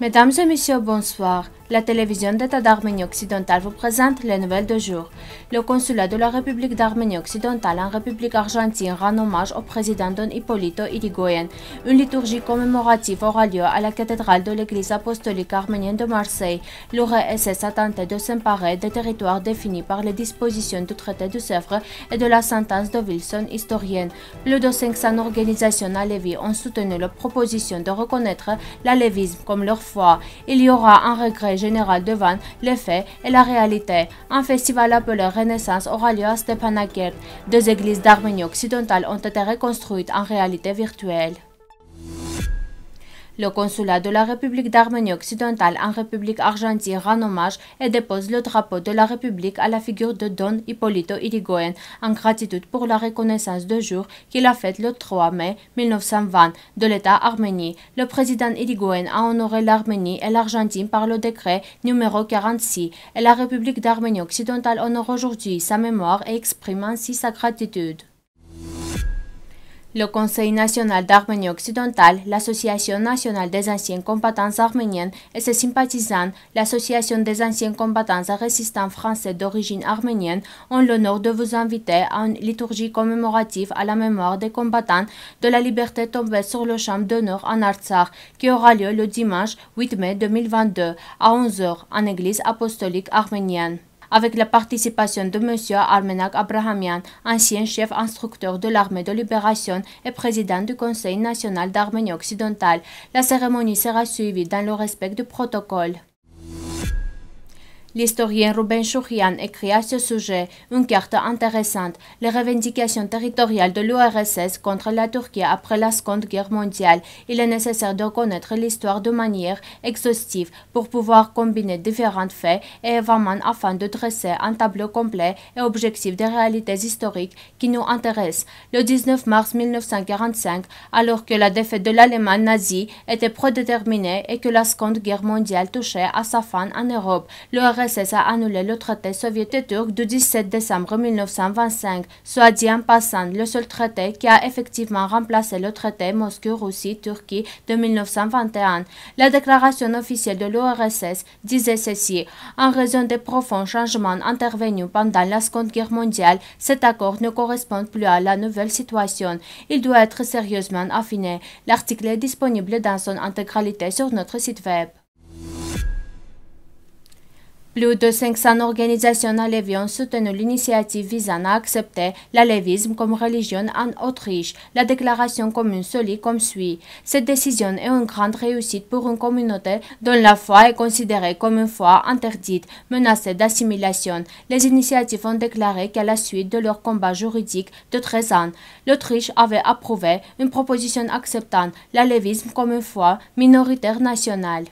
Mesdames et messieurs, bonsoir. La télévision d'État d'Arménie occidentale vous présente les nouvelles de jour. Le consulat de la République d'Arménie occidentale en République argentine rend hommage au président Don Hippolito Irigoyen. Une liturgie commémorative aura lieu à la cathédrale de l'église apostolique arménienne de Marseille. L'URSS a tenté de s'emparer des territoires définis par les dispositions du traité de Sèvres et de la sentence de Wilson, historienne. Plus de 500 organisations à Lévis ont soutenu la proposition de reconnaître l'alévisme comme leur foi. Il y aura un regret général devant les faits et la réalité. Un festival appelé Renaissance aura lieu à Stepanakert. Deux églises d'Arménie occidentale ont été reconstruites en réalité virtuelle. Le consulat de la République d'Arménie occidentale en République argentine rend hommage et dépose le drapeau de la République à la figure de Don Hippolito Irigoyen en gratitude pour la reconnaissance de jour qu'il a faite le 3 mai 1920 de l'État arménien. Le président Irigoyen a honoré l'Arménie et l'Argentine par le décret numéro 46 et la République d'Arménie occidentale honore aujourd'hui sa mémoire et exprime ainsi sa gratitude. Le Conseil national d'Arménie occidentale, l'Association nationale des anciens combattants arméniens et ses sympathisants, l'Association des anciens combattants et résistants français d'origine arménienne ont l'honneur de vous inviter à une liturgie commémorative à la mémoire des combattants de la liberté tombée sur le champ d'honneur en Artsakh, qui aura lieu le dimanche 8 mai 2022 à 11h en église apostolique arménienne avec la participation de M. Armenak Abrahamian, ancien chef instructeur de l'armée de libération et président du Conseil national d'Arménie occidentale. La cérémonie sera suivie dans le respect du protocole. L'historien Ruben Chourian écrit à ce sujet une carte intéressante, les revendications territoriales de l'URSS contre la Turquie après la Seconde Guerre mondiale. Il est nécessaire de connaître l'histoire de manière exhaustive pour pouvoir combiner différents faits et événements afin de dresser un tableau complet et objectif des réalités historiques qui nous intéressent. Le 19 mars 1945, alors que la défaite de l'Allemagne nazie était prédéterminée et que la Seconde Guerre mondiale touchait à sa fin en Europe, l'URSS l'URSS a annulé le traité soviétique turc du 17 décembre 1925, soit dit en passant le seul traité qui a effectivement remplacé le traité Moscou-Russie-Turquie de 1921. La déclaration officielle de l'URSS disait ceci En raison des profonds changements intervenus pendant la Seconde Guerre mondiale, cet accord ne correspond plus à la nouvelle situation. Il doit être sérieusement affiné. L'article est disponible dans son intégralité sur notre site web. Plus de 500 organisations ont soutenu l'initiative visant à accepter l'alévisme comme religion en Autriche. La déclaration commune se lit comme suit. Cette décision est une grande réussite pour une communauté dont la foi est considérée comme une foi interdite, menacée d'assimilation. Les initiatives ont déclaré qu'à la suite de leur combat juridique de 13 ans, l'Autriche avait approuvé une proposition acceptant l'alévisme comme une foi minoritaire nationale.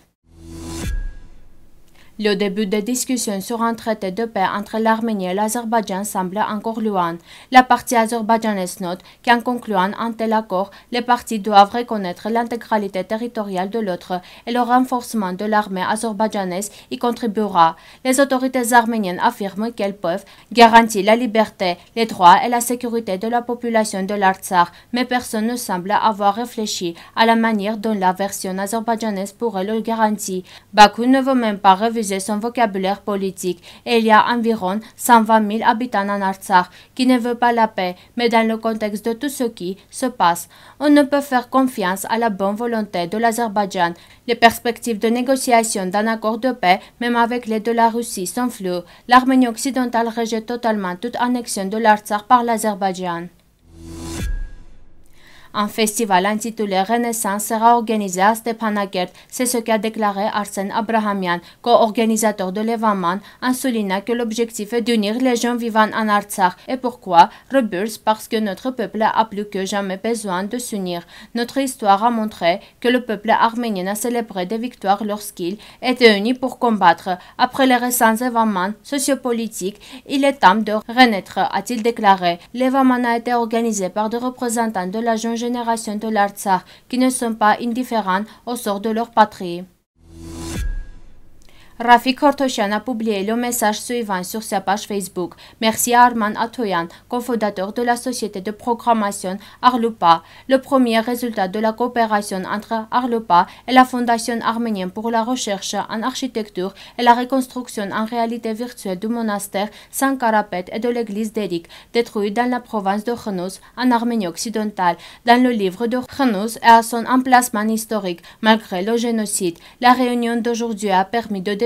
Le début des discussions sur un traité de paix entre l'Arménie et l'Azerbaïdjan semble encore loin. La partie azerbaïdjanaise note qu'en concluant un tel accord, les parties doivent reconnaître l'intégralité territoriale de l'autre et le renforcement de l'armée azerbaïdjanaise y contribuera. Les autorités arméniennes affirment qu'elles peuvent garantir la liberté, les droits et la sécurité de la population de l'Artsakh, mais personne ne semble avoir réfléchi à la manière dont la version azerbaïdjanaise pourrait le garantir. Bakou ne veut même pas réviser son vocabulaire politique et il y a environ 120 000 habitants en Artsakh qui ne veulent pas la paix, mais dans le contexte de tout ce qui se passe, on ne peut faire confiance à la bonne volonté de l'Azerbaïdjan. Les perspectives de négociation d'un accord de paix, même avec l'aide de la Russie, sont floues. L'Arménie occidentale rejette totalement toute annexion de l'Artsakh par l'Azerbaïdjan. Un festival intitulé Renaissance sera organisé à Stepanakert, c'est ce qu'a déclaré Arsène Abrahamian, co-organisateur de l'événement, en soulignant que l'objectif est d'unir les gens vivant en Artsakh et pourquoi Rebirth, parce que notre peuple a plus que jamais besoin de s'unir. Notre histoire a montré que le peuple arménien a célébré des victoires lorsqu'il était uni pour combattre. Après les récents événements sociopolitiques, il est temps de renaître, a-t-il déclaré. L'événement a été organisé par des représentants de la génération de l'Artsakh qui ne sont pas indifférents au sort de leur patrie. Rafi Kortoshian a publié le message suivant sur sa page Facebook. Merci à Arman Atoyan, cofondateur de la société de programmation Arlupa. Le premier résultat de la coopération entre Arlupa et la Fondation arménienne pour la recherche en architecture et la reconstruction en réalité virtuelle du monastère Saint-Carapet et de l'église d'Éric, détruit dans la province de Khnous, en Arménie occidentale, dans le livre de Khnous et à son emplacement historique, malgré le génocide. La réunion d'aujourd'hui a permis de